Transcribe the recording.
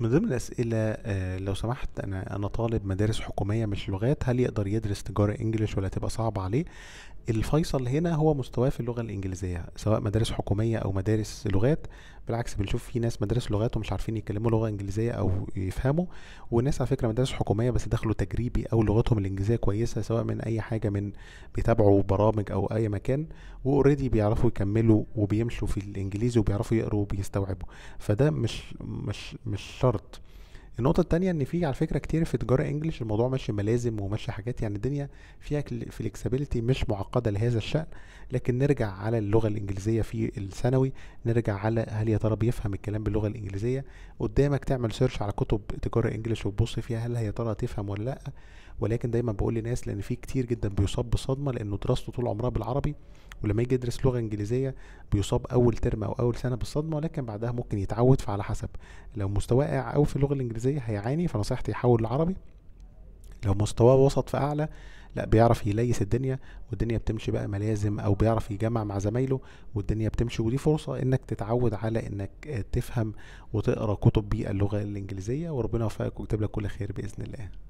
من ضمن الأسئلة آه، لو سمحت أنا أنا طالب مدارس حكومية مش لغات هل يقدر يدرس تجارة إنجليش ولا تبقى صعبة عليه؟ الفيصل هنا هو مستواه في اللغه الانجليزيه سواء مدارس حكوميه او مدارس لغات بالعكس بنشوف في ناس مدارس لغات ومش عارفين يتكلموا لغه انجليزيه او يفهموا وناس على فكره مدارس حكوميه بس دخلوا تجريبي او لغتهم الانجليزيه كويسه سواء من اي حاجه من بيتابعوا برامج او اي مكان واوريدي بيعرفوا يكملوا وبيمشوا في الانجليزي وبيعرفوا يقروا وبيستوعبوا فده مش مش مش شرط النقطة التانية ان في على فكرة كتير في تجارة انجلش الموضوع ماشي ملازم وماشي حاجات يعني الدنيا فيها فليكسبيليتي مش معقدة لهذا الشأن لكن نرجع على اللغة الانجليزية في الثانوي نرجع على هل يا ترى بيفهم الكلام باللغة الانجليزية قدامك تعمل سيرش على كتب تجارة انجلش وتبص فيها هل يا ترى تفهم ولا لا ولكن دايما بقول لناس لان في كتير جدا بيصاب بصدمة لانه دراسته طول عمرها بالعربي ولما يجي يدرس لغة انجليزية بيصاب اول ترم او اول سنة بالصدمة ولكن بعدها ممكن يتعود فعلى حسب لو مستواه او في اللغة الانجليزية الإنجليزية هيعاني فنصيحتي يحول العربي لو مستواه وسط في اعلى لا بيعرف يليس الدنيا والدنيا بتمشي بقى ملازم او بيعرف يجمع مع زمايله والدنيا بتمشي ودي فرصة انك تتعود على انك تفهم وتقرا كتب باللغة الانجليزية وربنا يوفقك ويكتب لك كل خير باذن الله